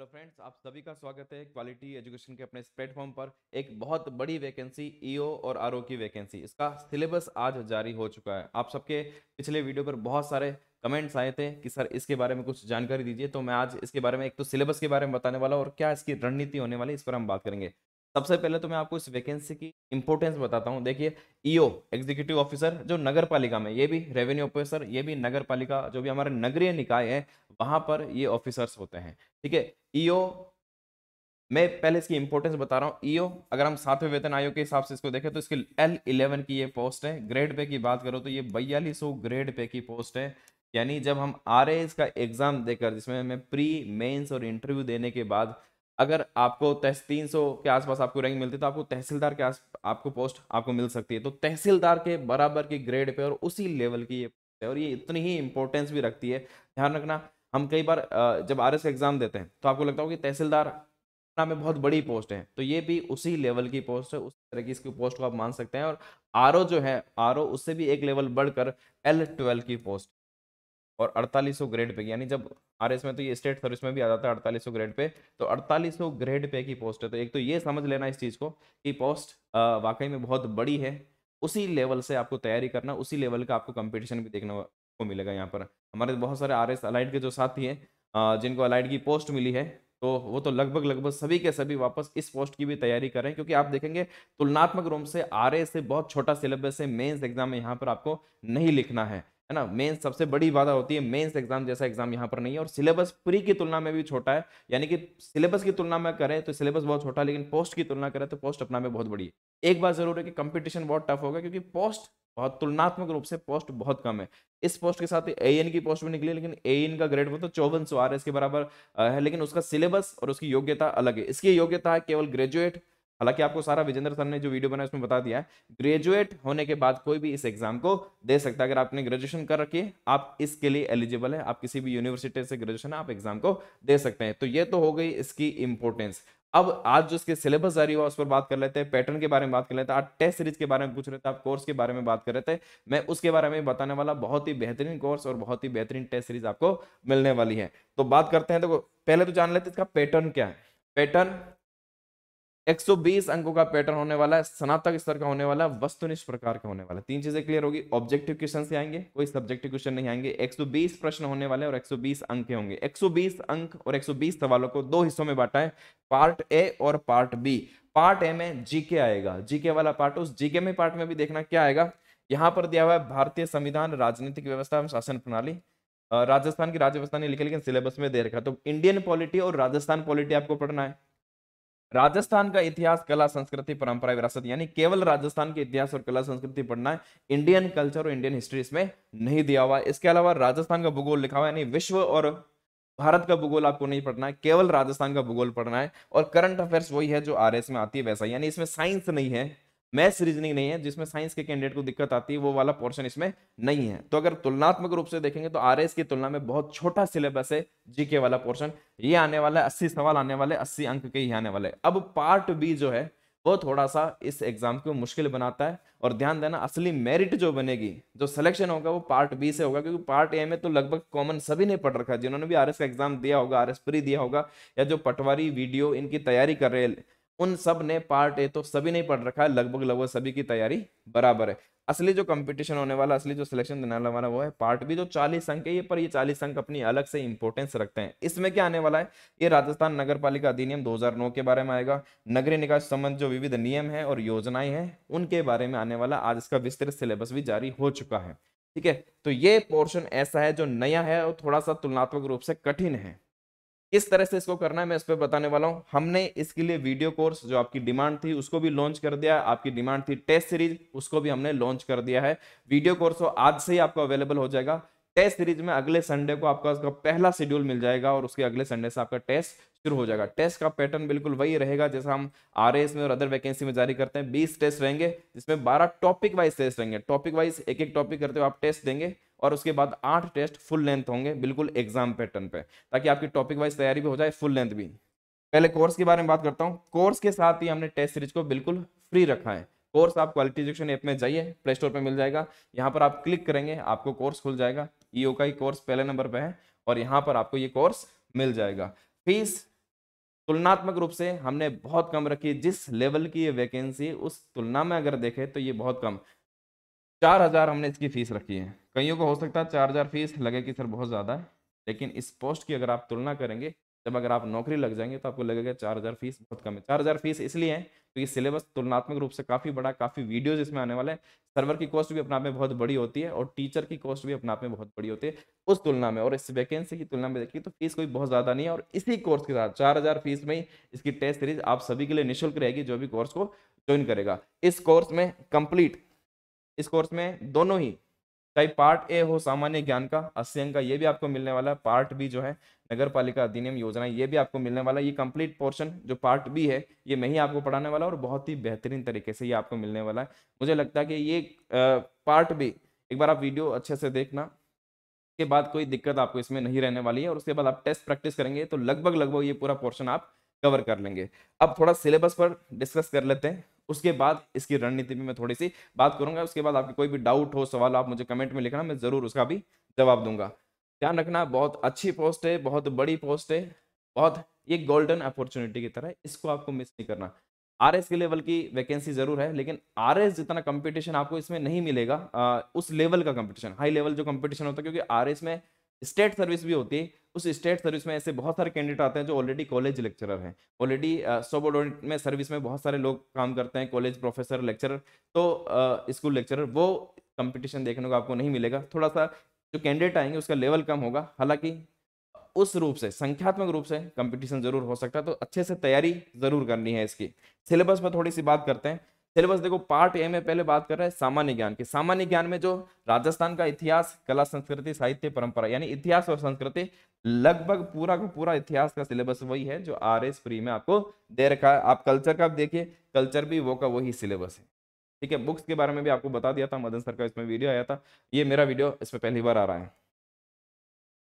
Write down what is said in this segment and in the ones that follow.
hello friends आप सभी का स्वागत है क्वालिटी एजुकेशन के अपने प्लेटफॉर्म पर एक बहुत बड़ी वैकेंसी ईओ e और आरओ की वैकेंसी इसका सिलेबस आज जारी हो चुका है आप सबके पिछले वीडियो पर बहुत सारे कमेंट्स आए थे कि सर इसके बारे में कुछ जानकारी दीजिए तो मैं आज इसके बारे में एक तो सिलेबस के बारे में बताने वाला और क्या इसकी रणनीति होने वाली इस पर हम बात करेंगे सबसे पहले तो मैं आपको इस वैकेंसी की इंपोर्टेंस बताता हूँ देखिए ईओ एग्जीक्यूटिव ऑफिसर जो नगर पालिका में ये भी रेवेन्यू ऑफिसर ये भी नगर पालिका जो भी हमारे नगरीय निकाय है वहाँ पर ये ऑफिसर्स होते हैं ठीक है ईओ e मैं पहले इसकी इंपोर्टेंस बता रहा हूँ ईओ e अगर हम सातवें वेतन आयोग के हिसाब से इसको देखें तो इसके एल इलेवन की ये पोस्ट है ग्रेड पे की बात करो तो ये बयालीस ग्रेड पे की पोस्ट है यानी जब हम आर का एग्जाम देकर जिसमें हमें प्री मेंस और इंटरव्यू देने के बाद अगर आपको तहस तीन सौ के आसपास आपको रैंक मिलती है तो आपको तहसीलदार के आस आपको पोस्ट आपको मिल सकती है तो तहसीलदार के बराबर की ग्रेड पे और उसी लेवल की ये है और ये इतनी ही इंपॉर्टेंस भी रखती है ध्यान रखना हम कई बार जब आर एस एग्ज़ाम देते हैं तो आपको लगता होगा कि तहसीलदार में बहुत बड़ी पोस्ट है तो ये भी उसी लेवल की पोस्ट है उस तरह की इसकी पोस्ट को आप मान सकते हैं और आर जो है आर उससे भी एक लेवल बढ़कर एल ट्वेल्व की पोस्ट और 4800 ग्रेड पे यानी जब आर में तो ये स्टेट सर्विस में भी आ जाता है अड़तालीस ग्रेड पे तो 4800 ग्रेड पे की पोस्ट है तो एक तो ये समझ लेना इस चीज़ को कि पोस्ट वाकई में बहुत बड़ी है उसी लेवल से आपको तैयारी करना उसी लेवल का आपको कंपटीशन भी देखने को मिलेगा यहाँ पर हमारे बहुत सारे आर एस अलाइड के जो साथी हैं जिनको अलाइड की पोस्ट मिली है तो वो तो लगभग लगभग सभी के सभी वापस इस पोस्ट की भी तैयारी करें क्योंकि आप देखेंगे तुलनात्मक रूप से आर से बहुत छोटा सिलेबस है मेन्स एग्जाम में यहाँ पर आपको नहीं लिखना है है ना मेंस सबसे बड़ी बाधा होती है मेंस एग्जाम जैसा एग्जाम यहाँ पर नहीं है और सिलेबस प्री की तुलना में भी छोटा है यानी कि सिलेबस की तुलना में करें तो सिलेबस बहुत छोटा है लेकिन पोस्ट की तुलना करें तो पोस्ट अपना में बहुत बड़ी है एक बात जरूर है कि कंपटीशन बहुत टफ होगा क्योंकि पोस्ट बहुत तुलनात्मक रूप से पोस्ट बहुत कम है इस पोस्ट के साथ ए की पोस्ट भी निकली लेकिन ए का ग्रेड वो तो चौवन सौ आर के बराबर है लेकिन उसका सिलेबस और उसकी योग्यता अलग है इसकी योग्यता है केवल ग्रेजुएट हालांकि आपको सारा विजेंद्र सर ने जो वीडियो बनाया उसमें बता दिया है ग्रेजुएट होने के बाद कोई भी इस एग्जाम को दे सकता है अगर आपने ग्रेजुएशन कर रखी है आप इसके लिए एलिजिबल है आप किसी भी यूनिवर्सिटी से ग्रेजुएशन आप एग्जाम को दे सकते हैं तो ये तो हो गई इसकी इंपॉर्टेंस अब आज जो इसके सिलेबस जारी हुआ उस पर बात कर लेते हैं पैटर्न के बारे में बात कर लेते हैं आज टेस्ट सीरीज के बारे में पूछ रहे थे आप कोर्स के बारे में बात कर रहे थे मैं उसके बारे में बताने वाला बहुत ही बेहतरीन कोर्स और बहुत ही बेहतरीन टेस्ट सीरीज आपको मिलने वाली है तो बात करते हैं देखो तो पहले तो जान लेते इसका पैटर्न क्या है पैटर्न 120 अंकों का पैटर्न होने वाला है स्नातक स्तर का होने वाला है वस्तुनिष्ठ प्रकार का होने वाला है तीन चीजें क्लियर होगी ऑब्जेक्टिव क्वेश्चन से आएंगे कोई सब्जेक्टिव क्वेश्चन नहीं आएंगे 120 प्रश्न होने वाले और 120 अंक होंगे 120 अंक और 120 सवालों को दो हिस्सों में बांटा है पार्ट ए और पार्ट बी पार्ट ए में जीके आएगा जीके वाला पार्ट उस जीके में पार्ट में भी देखना क्या आएगा यहाँ पर दिया हुआ है भारतीय संविधान राजनीतिक व्यवस्था एवं शासन प्रणाली राजस्थान की राज्य व्यवस्था नहीं लिखी लेकिन सिलेबस में दे रखा तो इंडियन पॉलिटी और राजस्थान पॉलिटी आपको पढ़ना है राजस्थान का इतिहास कला संस्कृति परंपरा विरासत यानी केवल राजस्थान के इतिहास और कला संस्कृति पढ़ना है इंडियन कल्चर और इंडियन हिस्ट्री इसमें नहीं दिया हुआ इसके अलावा राजस्थान का भूगोल लिखा हुआ यानी विश्व और भारत का भूगोल आपको नहीं पढ़ना है केवल राजस्थान का भूगोल पढ़ना है और करंट अफेयर्स वही है जो आर में आती है वैसा यानी इसमें साइंस नहीं है मैथ्स रीजनिंग नहीं है जिसमें साइंस के कैंडिडेट को दिक्कत आती है वो वाला पोर्शन इसमें नहीं है तो अगर तुलनात्मक रूप से देखेंगे तो आर की तुलना में बहुत छोटा सिलेबस है जीके वाला पोर्शन ये आने वाला है अस्सी सवाल आने वाले अस्सी अंक के ही आने वाले अब पार्ट बी जो है वो थोड़ा सा इस एग्जाम को मुश्किल बनाता है और ध्यान देना असली मेरिट जो बनेगी जो सिलेक्शन होगा वो पार्ट बी से होगा क्योंकि पार्ट ए में तो लगभग कॉमन सभी ने पढ़ रखा है जिन्होंने भी आर का एग्जाम दिया होगा आर प्री दिया होगा या जो पटवारी वीडियो इनकी तैयारी कर रहे उन सब ने पार्ट ए तो सभी नहीं पढ़ रखा है लगभग लगभग सभी की तैयारी बराबर है असली जो कंपटीशन होने वाला असली जो सिलेक्शन देने वाला हमारा वो है पार्ट बी जो चालीस अंक है ये पर ये चालीस अंक अपनी अलग से इंपोर्टेंस रखते हैं इसमें क्या आने वाला है ये राजस्थान नगर पालिका अधिनियम 2009 के बारे में आएगा नगरीय निकाय संबंध जो विविध नियम है और योजनाएं हैं उनके बारे में आने वाला आज इसका विस्तृत सिलेबस भी जारी हो चुका है ठीक है तो ये पोर्शन ऐसा है जो नया है और थोड़ा सा तुलनात्मक रूप से कठिन है किस तरह से इसको करना है मैं इस पर बताने वाला हूँ हमने इसके लिए वीडियो कोर्स जो आपकी डिमांड थी उसको भी लॉन्च कर दिया आपकी डिमांड थी टेस्ट सीरीज उसको भी हमने लॉन्च कर दिया है वीडियो कोर्स तो आज से ही आपको अवेलेबल हो जाएगा टेस्ट सीरीज में अगले संडे को आपका उसका पहला शेड्यूल मिल जाएगा और उसके अगले संडे से आपका टेस्ट शुरू हो जाएगा टेस्ट का पैटर्न बिल्कुल वही रहेगा जैसा हम आर में और अदर वैकेंसी में जारी करते हैं बीस टेस्ट रहेंगे जिसमें बारह टॉपिक वाइज टेस्ट रहेंगे टॉपिक वाइज एक एक टॉपिक करते हुए आप टेस्ट देंगे और उसके बाद आठ टेस्ट फुल लेंथ होंगे बिल्कुल एग्जाम पैटर्न पे ताकि आपकी टॉपिक वाइज तैयारी भी हो जाए फुल लेंथ भी पहले कोर्स के बारे में बात करता हूँ कोर्स के साथ ही हमने टेस्ट सीरीज को बिल्कुल फ्री रखा है कोर्स आप क्वालिटी एजुकेशन ऐप में जाइए प्ले स्टोर पर मिल जाएगा यहाँ पर आप क्लिक करेंगे आपको कोर्स खुल जाएगा ईओ का ही कोर्स पहले नंबर पर है और यहाँ पर आपको ये कोर्स मिल जाएगा फीस तुलनात्मक रूप से हमने बहुत कम रखी जिस लेवल की ये वैकेंसी उस तुलना में अगर देखें तो ये बहुत कम चार हज़ार हमने इसकी फ़ीस रखी है कईयों को हो सकता है चार हज़ार फीस लगे कि सर बहुत ज़्यादा है लेकिन इस पोस्ट की अगर आप तुलना करेंगे जब अगर आप नौकरी लग जाएंगे तो आपको लगेगा चार हज़ार फीस बहुत कम है चार हज़ार फीस इसलिए है क्योंकि तो सिलेबस तुलनात्मक रूप से काफ़ी बड़ा काफ़ी वीडियोज इसमें आने वाले हैं सर्वर की कॉस्ट भी अपने आप में बहुत बड़ी होती है और टीचर की कॉस्ट भी अपने आप में बहुत बड़ी होती है उस तुलना में और इस वैकेंसी की तुलना में देखिए तो फीस कोई बहुत ज़्यादा नहीं है और इसी कोर्स के साथ चार हज़ार फीस में ही इसकी टेस्ट सीरीज आप सभी के लिए निःशुल्क रहेगी जो भी कोर्स को ज्वाइन करेगा इस कोर्स में कंप्लीट इस कोर्स में दोनों ही चाहे पार्ट ए हो सामान्य ज्ञान का अस्सी अंक का ये भी आपको मिलने वाला है पार्ट बी जो है नगर पालिका अधिनियम योजना ये भी आपको मिलने वाला है ये कंप्लीट पोर्शन जो पार्ट बी है ये मैं ही आपको पढ़ाने वाला और बहुत ही बेहतरीन तरीके से ये आपको मिलने वाला है मुझे लगता है कि ये पार्ट बी एक बार आप वीडियो अच्छे से देखना के बाद कोई दिक्कत आपको इसमें नहीं रहने वाली है और उसके बाद आप टेस्ट प्रैक्टिस करेंगे तो लगभग लगभग ये पूरा पोर्शन आप कवर कर लेंगे अब थोड़ा सिलेबस पर डिस्कस कर लेते हैं उसके बाद इसकी रणनीति भी मैं थोड़ी सी बात करूंगा उसके बाद आपके कोई भी डाउट हो सवाल आप मुझे कमेंट में लिखना मैं ज़रूर उसका भी जवाब दूंगा ध्यान रखना बहुत अच्छी पोस्ट है बहुत बड़ी पोस्ट है बहुत ये गोल्डन अपॉर्चुनिटी की तरह है इसको आपको मिस नहीं करना आर एस के लेवल की वैकेंसी जरूर है लेकिन आर एस जितना कंपटीशन आपको इसमें नहीं मिलेगा आ, उस लेवल का कंपटीशन हाई लेवल जो कंपटीशन होता है क्योंकि आर एस में स्टेट सर्विस भी होती है उस स्टेट सर्विस में ऐसे बहुत सारे कैंडिडेट आते हैं जो ऑलरेडी कॉलेज लेक्चरर हैं ऑलरेडी सबऑर्डिनेट में सर्विस में बहुत सारे लोग काम करते हैं कॉलेज प्रोफेसर लेक्चरर तो स्कूल लेक्चरर वो कंपटीशन देखने को आपको नहीं मिलेगा थोड़ा सा जो कैंडिडेट आएंगे उसका लेवल कम होगा हालांकि उस रूप से संख्यात्मक रूप से कंपटीशन जरूर हो सकता है तो अच्छे से तैयारी जरूर करनी है इसकी सिलेबस में थोड़ी सी बात करते हैं सिलेबस देखो पार्ट ए में पहले बात कर रहे हैं सामान्य ज्ञान की सामान्य ज्ञान में जो राजस्थान का इतिहास कला संस्कृति साहित्य परंपरा यानी इतिहास और संस्कृति लगभग पूरा का पूरा इतिहास का सिलेबस वही है जो आर एस फ्री में आपको दे रखा है आप कल्चर का देखिए कल्चर भी वो का वही सिलेबस है ठीक है बुक्स के बारे में भी आपको बता दिया था मदन सर का इसमें वीडियो आया था ये मेरा वीडियो इसमें पहली बार आ रहा है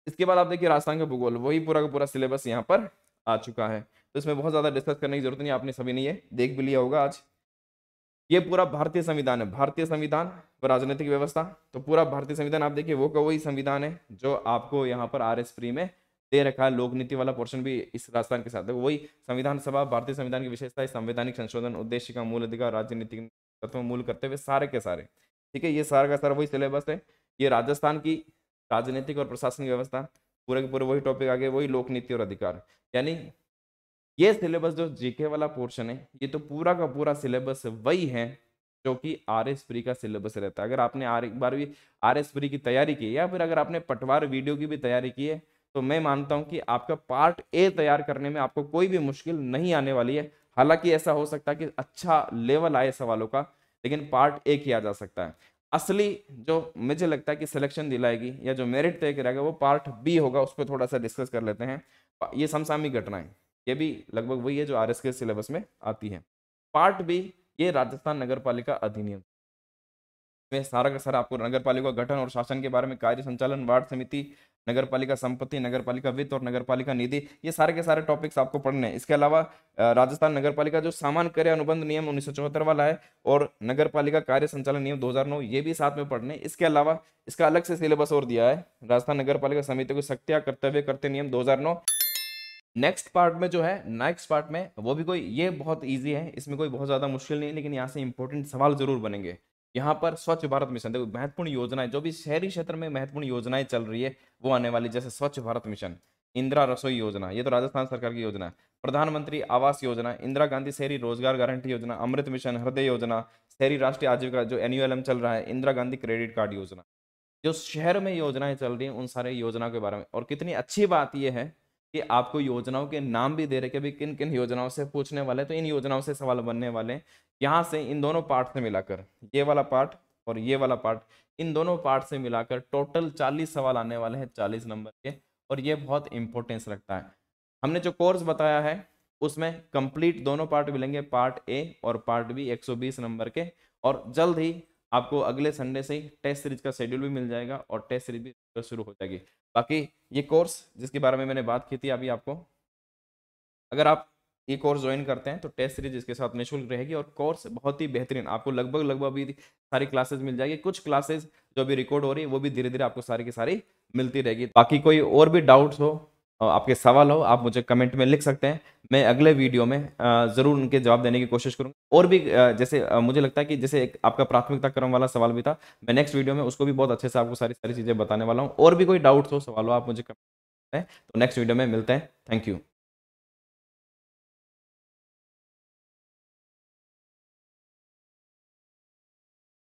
इसके बाद आप देखिए राजस्थान का भूगोल वही पूरा का पूरा सिलेबस यहाँ पर आ चुका है तो इसमें बहुत ज़्यादा डिस्कस करने की जरूरत नहीं आपने सभी ने ये देख भी लिया होगा आज ये पूरा भारतीय संविधान है भारतीय संविधान तो राजनीतिक व्यवस्था तो पूरा भारतीय संविधान आप देखिए वो का वही संविधान है जो आपको यहाँ पर आर एस फ्री में दे रखा है लोक नीति वाला पोर्शन भी इस राजस्थान के साथ है वही संविधान सभा भारतीय संविधान की विशेषता है संवैधानिक संशोधन उद्देश्य का मूल अधिकार राजनीतिक तत्व मूल करते हुए सारे के सारे ठीक है ये सारा का सारा वही सिलेबस है ये राजस्थान की राजनीतिक और प्रशासनिक व्यवस्था पूरे के पूरे वही टॉपिक आ गए वही लोक नीति और अधिकार यानी ये सिलेबस जो जीके वाला पोर्शन है ये तो पूरा का पूरा सिलेबस वही है जो कि आर एस प्री का सिलेबस रहता है अगर आपने आर एक बार भी आर एस प्री की तैयारी की या फिर अगर आपने पटवार वीडियो की भी तैयारी की है तो मैं मानता हूं कि आपका पार्ट ए तैयार करने में आपको कोई भी मुश्किल नहीं आने वाली है हालांकि ऐसा हो सकता है कि अच्छा लेवल आए सवालों का लेकिन पार्ट ए किया जा सकता है असली जो मुझे लगता है कि सिलेक्शन दिलाएगी या जो मेरिट तय करेगा वो पार्ट बी होगा उस पर थोड़ा सा डिस्कस कर लेते हैं ये समसामी घटनाएं ये भी लगभग वही है जो आर एस के सिलेबस में आती है पार्ट बी ये राजस्थान नगर पालिका अधिनियम में सारा का सारा आपको नगर पालिका गठन और शासन के बारे में कार्य संचालन वार्ड समिति नगर पालिका संपत्ति नगर पालिका वित्त और नगर पालिका निधि ये सारे के सारे टॉपिक्स आपको पढ़ने हैं इसके अलावा राजस्थान नगर पालिका जो सामान्य कार्य अनुबंध नियम उन्नीस वाला है और नगर पालिका कार्य संचालन नियम 2009 ये भी साथ में पढ़ने इसके अलावा इसका अलग से सिलेबस और दिया है राजस्थान नगर पालिका समिति को सक्तिया कर्तव्य करते नियम दो नेक्स्ट पार्ट में जो है नेक्स्ट पार्ट में वो भी कोई ये बहुत ईजी है इसमें कोई बहुत ज़्यादा मुश्किल नहीं लेकिन यहाँ से इंपॉर्टेंट सवाल जरूर बनेंगे यहाँ पर स्वच्छ भारत मिशन देखो महत्वपूर्ण योजनाएं जो भी शहरी क्षेत्र में महत्वपूर्ण योजनाएं चल रही है वो आने वाली जैसे स्वच्छ भारत मिशन इंदिरा रसोई योजना ये तो राजस्थान सरकार की योजना है प्रधानमंत्री आवास योजना इंदिरा गांधी शहरी रोजगार गारंटी योजना अमृत मिशन हृदय योजना शहरी राष्ट्रीय आजीविका जो एन चल रहा है इंदिरा गांधी क्रेडिट कार्ड योजना जो शहर में योजनाएं चल रही हैं उन सारे योजना के बारे में और कितनी अच्छी बात यह है कि आपको योजनाओं के नाम भी दे रहे कि भी किन किन योजनाओं से पूछने वाले तो इन योजनाओं से सवाल बनने वाले हैं यहाँ से इन दोनों पार्ट से मिलाकर ये वाला पार्ट और ये वाला पार्ट इन दोनों पार्ट से मिलाकर टोटल चालीस सवाल आने वाले हैं चालीस नंबर के और ये बहुत इंपॉर्टेंस रखता है हमने जो कोर्स बताया है उसमें कंप्लीट दोनों पार्ट मिलेंगे पार्ट ए और पार्ट बी एक नंबर के और जल्द ही आपको अगले संडे से ही टेस्ट सीरीज का शेड्यूल भी मिल जाएगा और टेस्ट सीरीज भी शुरू हो जाएगी बाकी ये कोर्स जिसके बारे में मैंने बात की थी अभी आपको अगर आप ये कोर्स ज्वाइन करते हैं तो टेस्ट सीरीज इसके साथ निःशुल्क रहेगी और कोर्स बहुत ही बेहतरीन आपको लगभग लगभग अभी सारी क्लासेस मिल जाएगी कुछ क्लासेस जो अभी रिकॉर्ड हो रही है वो भी धीरे धीरे आपको सारी की सारी मिलती रहेगी बाकी कोई और भी डाउट्स हो आपके सवाल हो आप मुझे कमेंट में लिख सकते हैं मैं अगले वीडियो में ज़रूर उनके जवाब देने की कोशिश करूँगा और भी जैसे मुझे लगता है कि जैसे एक आपका प्राथमिकता क्रम वाला सवाल भी था मैं नेक्स्ट वीडियो में उसको भी बहुत अच्छे से आपको सारी सारी चीज़ें बताने वाला हूँ और भी कोई डाउट्स हो सवाल हो आप मुझे कमेंट हैं तो नेक्स्ट वीडियो में मिलते हैं थैंक यू